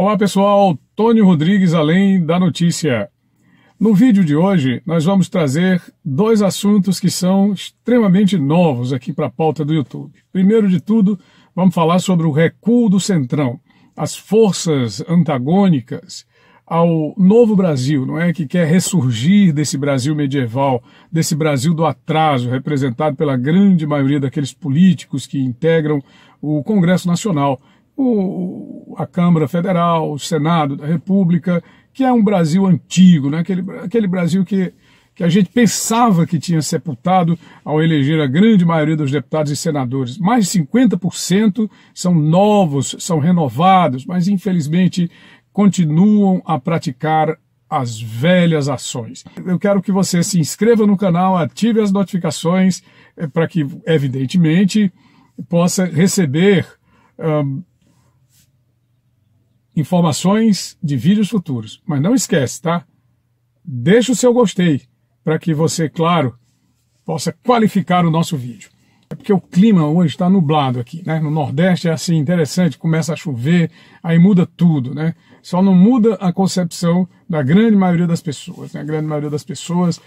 Olá pessoal, Tony Rodrigues além da notícia. No vídeo de hoje nós vamos trazer dois assuntos que são extremamente novos aqui para a pauta do YouTube. Primeiro de tudo, vamos falar sobre o recuo do Centrão, as forças antagônicas ao novo Brasil, não é que quer ressurgir desse Brasil medieval, desse Brasil do atraso, representado pela grande maioria daqueles políticos que integram o Congresso Nacional o, a Câmara Federal, o Senado da República, que é um Brasil antigo, né? aquele, aquele Brasil que, que a gente pensava que tinha sepultado ao eleger a grande maioria dos deputados e senadores. Mais de 50% são novos, são renovados, mas infelizmente continuam a praticar as velhas ações. Eu quero que você se inscreva no canal, ative as notificações, eh, para que, evidentemente, possa receber. Um, informações de vídeos futuros. Mas não esquece, tá? Deixa o seu gostei para que você, claro, possa qualificar o nosso vídeo. É porque o clima hoje está nublado aqui, né? No Nordeste é assim interessante, começa a chover, aí muda tudo, né? Só não muda a concepção da grande maioria das pessoas, né? A grande maioria das pessoas,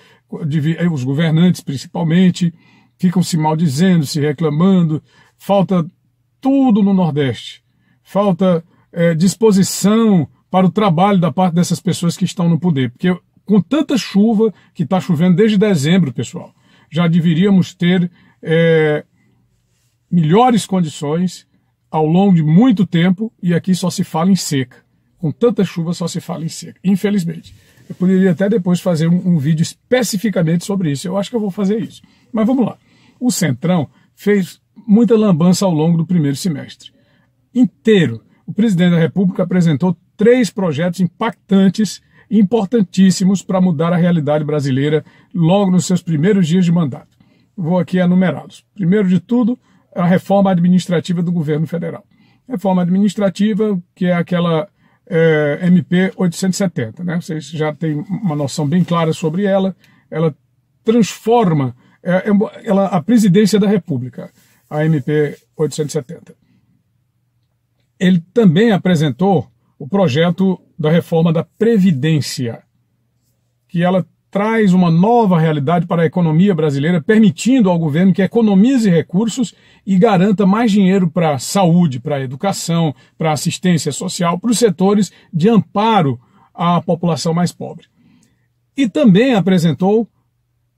eh, os governantes principalmente, ficam se maldizendo, se reclamando, falta tudo no Nordeste. Falta é, disposição para o trabalho da parte dessas pessoas que estão no poder. Porque com tanta chuva que está chovendo desde dezembro, pessoal, já deveríamos ter é, melhores condições ao longo de muito tempo e aqui só se fala em seca. Com tanta chuva só se fala em seca, infelizmente. Eu poderia até depois fazer um, um vídeo especificamente sobre isso. Eu acho que eu vou fazer isso. Mas vamos lá. O Centrão fez muita lambança ao longo do primeiro semestre. Inteiro o presidente da República apresentou três projetos impactantes e importantíssimos para mudar a realidade brasileira logo nos seus primeiros dias de mandato. Vou aqui enumerá-los. Primeiro de tudo, a reforma administrativa do governo federal. Reforma administrativa, que é aquela é, MP 870, né? Vocês já têm uma noção bem clara sobre ela. Ela transforma é, ela, a presidência da República, a MP 870 ele também apresentou o projeto da reforma da Previdência, que ela traz uma nova realidade para a economia brasileira, permitindo ao governo que economize recursos e garanta mais dinheiro para a saúde, para a educação, para a assistência social, para os setores de amparo à população mais pobre. E também apresentou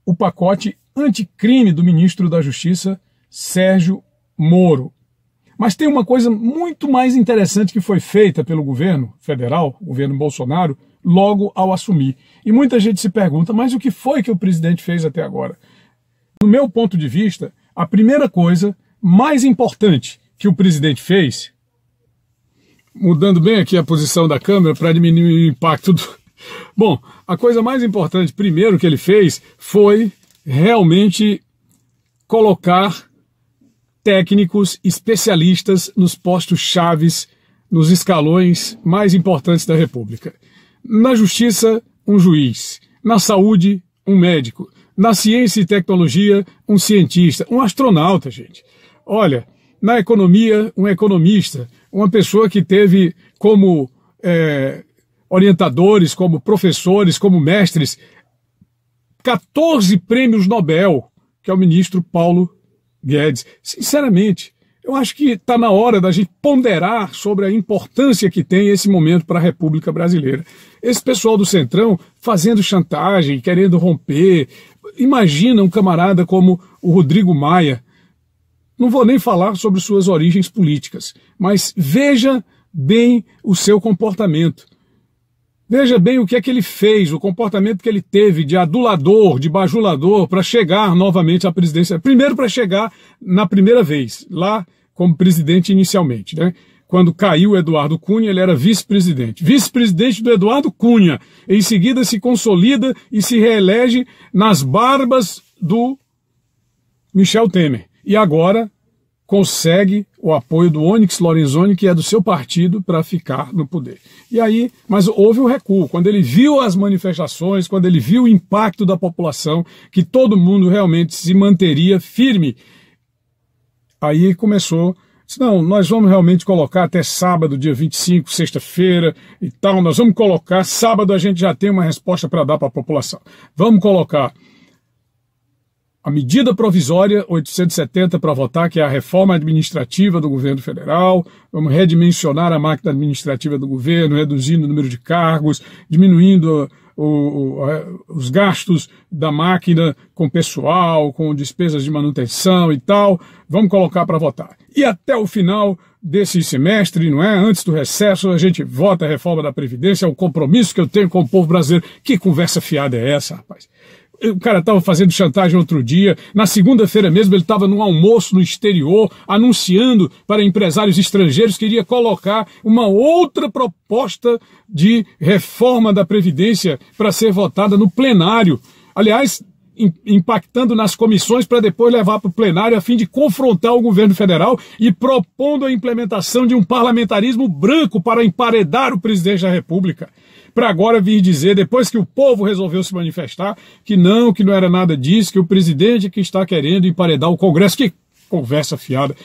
o pacote anticrime do ministro da Justiça, Sérgio Moro, mas tem uma coisa muito mais interessante que foi feita pelo governo federal, governo Bolsonaro, logo ao assumir. E muita gente se pergunta, mas o que foi que o presidente fez até agora? No meu ponto de vista, a primeira coisa mais importante que o presidente fez, mudando bem aqui a posição da câmera para diminuir o impacto do. Bom, a coisa mais importante, primeiro, que ele fez foi realmente colocar técnicos especialistas nos postos chaves, nos escalões mais importantes da República. Na justiça, um juiz. Na saúde, um médico. Na ciência e tecnologia, um cientista, um astronauta, gente. Olha, na economia, um economista, uma pessoa que teve como é, orientadores, como professores, como mestres, 14 prêmios Nobel, que é o ministro Paulo Guedes. Sinceramente, eu acho que está na hora da gente ponderar sobre a importância que tem esse momento para a República Brasileira. Esse pessoal do Centrão fazendo chantagem, querendo romper. Imagina um camarada como o Rodrigo Maia. Não vou nem falar sobre suas origens políticas, mas veja bem o seu comportamento. Veja bem o que é que ele fez, o comportamento que ele teve de adulador, de bajulador, para chegar novamente à presidência. Primeiro, para chegar na primeira vez, lá como presidente inicialmente. Né? Quando caiu Eduardo Cunha, ele era vice-presidente. Vice-presidente do Eduardo Cunha. Em seguida, se consolida e se reelege nas barbas do Michel Temer. E agora consegue o apoio do Onyx Lorenzoni, que é do seu partido, para ficar no poder. E aí, mas houve o um recuo. Quando ele viu as manifestações, quando ele viu o impacto da população, que todo mundo realmente se manteria firme, aí começou. não, nós vamos realmente colocar até sábado, dia 25, sexta-feira e tal. Nós vamos colocar. Sábado a gente já tem uma resposta para dar para a população. Vamos colocar a medida provisória 870 para votar, que é a reforma administrativa do governo federal. Vamos redimensionar a máquina administrativa do governo, reduzindo o número de cargos, diminuindo o, o, os gastos da máquina com pessoal, com despesas de manutenção e tal. Vamos colocar para votar. E até o final desse semestre, não é? Antes do recesso, a gente vota a reforma da Previdência, é o compromisso que eu tenho com o povo brasileiro. Que conversa fiada é essa, rapaz? o cara estava fazendo chantagem outro dia, na segunda-feira mesmo ele estava num almoço no exterior, anunciando para empresários estrangeiros que iria colocar uma outra proposta de reforma da Previdência para ser votada no plenário. Aliás, impactando nas comissões para depois levar para o plenário a fim de confrontar o governo federal e propondo a implementação de um parlamentarismo branco para emparedar o presidente da República para agora vir dizer, depois que o povo resolveu se manifestar, que não, que não era nada disso, que o presidente que está querendo emparedar o Congresso. Que conversa fiada!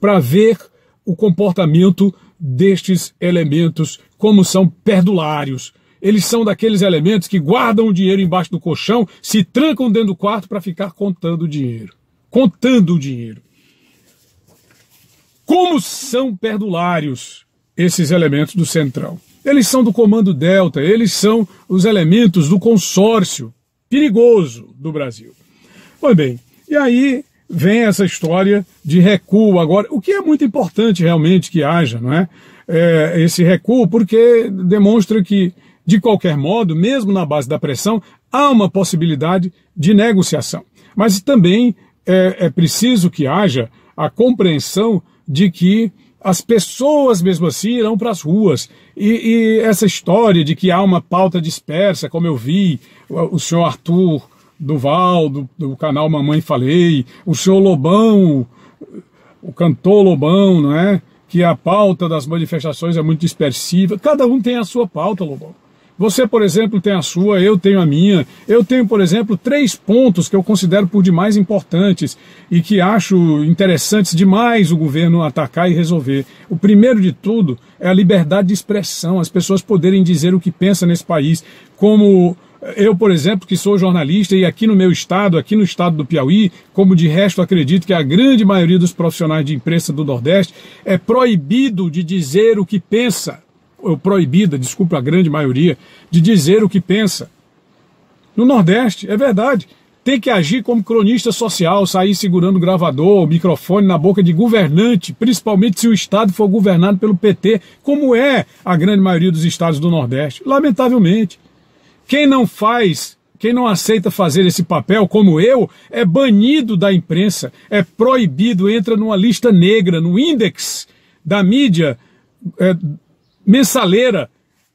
Para ver o comportamento destes elementos, como são perdulários. Eles são daqueles elementos que guardam o dinheiro embaixo do colchão, se trancam dentro do quarto para ficar contando o dinheiro. Contando o dinheiro. Como são perdulários esses elementos do Centrão? Eles são do Comando Delta, eles são os elementos do consórcio perigoso do Brasil. Pois bem, e aí vem essa história de recuo agora, o que é muito importante realmente que haja, não é? é esse recuo, porque demonstra que, de qualquer modo, mesmo na base da pressão, há uma possibilidade de negociação. Mas também é, é preciso que haja a compreensão de que as pessoas mesmo assim irão para as ruas. E, e, essa história de que há uma pauta dispersa, como eu vi, o, o senhor Arthur Duval, do, do canal Mamãe Falei, o senhor Lobão, o cantor Lobão, não é? Que a pauta das manifestações é muito dispersiva. Cada um tem a sua pauta, Lobão. Você, por exemplo, tem a sua, eu tenho a minha. Eu tenho, por exemplo, três pontos que eu considero por demais importantes e que acho interessantes demais o governo atacar e resolver. O primeiro de tudo é a liberdade de expressão, as pessoas poderem dizer o que pensam nesse país, como eu, por exemplo, que sou jornalista e aqui no meu estado, aqui no estado do Piauí, como de resto acredito que a grande maioria dos profissionais de imprensa do Nordeste, é proibido de dizer o que pensa proibida, desculpa a grande maioria, de dizer o que pensa. No Nordeste, é verdade. Tem que agir como cronista social, sair segurando gravador, microfone na boca de governante, principalmente se o Estado for governado pelo PT, como é a grande maioria dos estados do Nordeste. Lamentavelmente. Quem não faz quem não aceita fazer esse papel, como eu, é banido da imprensa, é proibido, entra numa lista negra, no índex da mídia é, mensaleira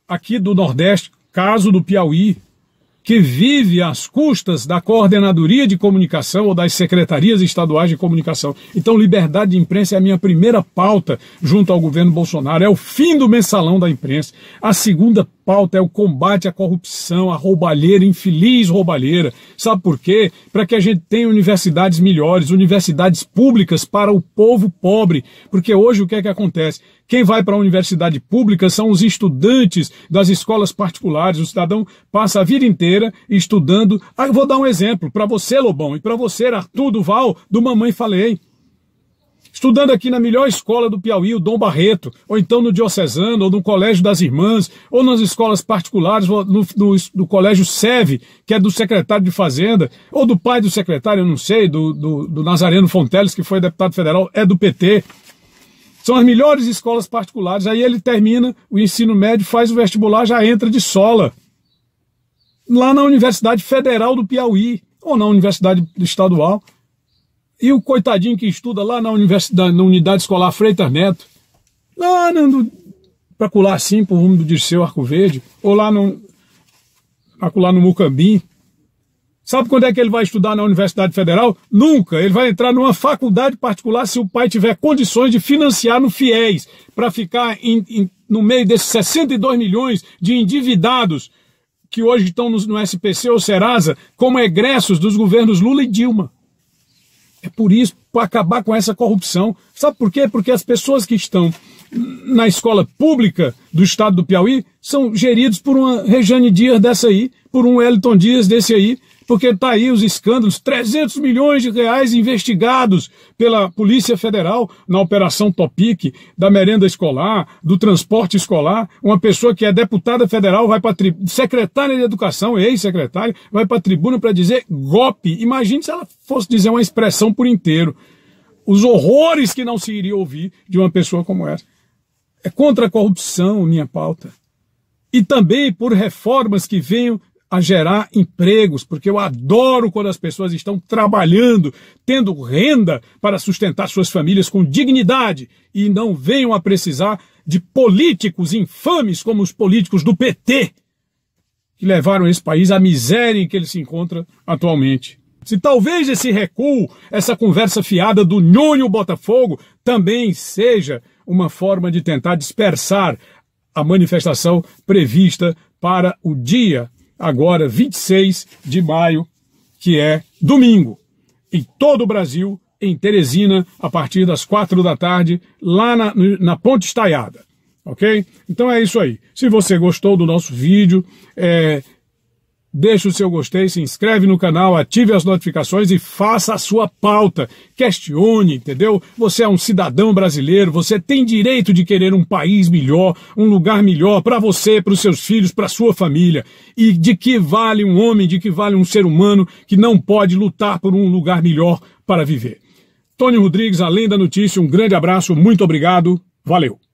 aqui do Nordeste, caso do Piauí, que vive às custas da coordenadoria de comunicação ou das secretarias estaduais de comunicação. Então, liberdade de imprensa é a minha primeira pauta junto ao governo Bolsonaro. É o fim do mensalão da imprensa. A segunda pauta é o combate à corrupção, à roubalheira, infeliz roubalheira. Sabe por quê? Para que a gente tenha universidades melhores, universidades públicas para o povo pobre. Porque hoje o que é que acontece? Quem vai para a universidade pública são os estudantes das escolas particulares. O cidadão passa a vida inteira estudando. Ah, vou dar um exemplo para você, Lobão, e para você, Arthur Duval, do Mamãe Falei estudando aqui na melhor escola do Piauí, o Dom Barreto, ou então no Diocesano, ou no Colégio das Irmãs, ou nas escolas particulares, no, no, no Colégio SEV, que é do secretário de Fazenda, ou do pai do secretário, eu não sei, do, do, do Nazareno Fonteles, que foi deputado federal, é do PT. São as melhores escolas particulares. Aí ele termina o ensino médio, faz o vestibular, já entra de sola. Lá na Universidade Federal do Piauí, ou na Universidade Estadual. E o coitadinho que estuda lá na universidade, na unidade escolar Freitas Neto, lá andando para colar assim por rumo do Dirceu Arco Verde, ou lá no, para no Mucambi. Sabe quando é que ele vai estudar na Universidade Federal? Nunca. Ele vai entrar numa faculdade particular se o pai tiver condições de financiar no FIES, para ficar em, em, no meio desses 62 milhões de endividados que hoje estão no, no SPC ou Serasa, como egressos dos governos Lula e Dilma. É por isso, para acabar com essa corrupção. Sabe por quê? Porque as pessoas que estão na escola pública do estado do Piauí são geridos por uma Rejane Dias dessa aí, por um Wellington Dias desse aí, porque está aí os escândalos, 300 milhões de reais investigados pela Polícia Federal na Operação Topic, da merenda escolar, do transporte escolar. Uma pessoa que é deputada federal vai para tri... secretária de Educação, ex-secretária, vai para a tribuna para dizer golpe. Imagine se ela fosse dizer uma expressão por inteiro. Os horrores que não se iria ouvir de uma pessoa como essa. É contra a corrupção minha pauta. E também por reformas que venham a gerar empregos, porque eu adoro quando as pessoas estão trabalhando, tendo renda para sustentar suas famílias com dignidade e não venham a precisar de políticos infames como os políticos do PT, que levaram esse país à miséria em que ele se encontra atualmente. Se talvez esse recuo, essa conversa fiada do Nhonho Botafogo também seja uma forma de tentar dispersar a manifestação prevista para o dia agora 26 de maio, que é domingo, em todo o Brasil, em Teresina, a partir das quatro da tarde, lá na, na Ponte Estaiada. Ok? Então é isso aí. Se você gostou do nosso vídeo, é, Deixe o seu gostei, se inscreve no canal, ative as notificações e faça a sua pauta. Questione, entendeu? Você é um cidadão brasileiro, você tem direito de querer um país melhor, um lugar melhor para você, para os seus filhos, para sua família. E de que vale um homem, de que vale um ser humano que não pode lutar por um lugar melhor para viver? Tony Rodrigues, além da notícia, um grande abraço, muito obrigado, valeu!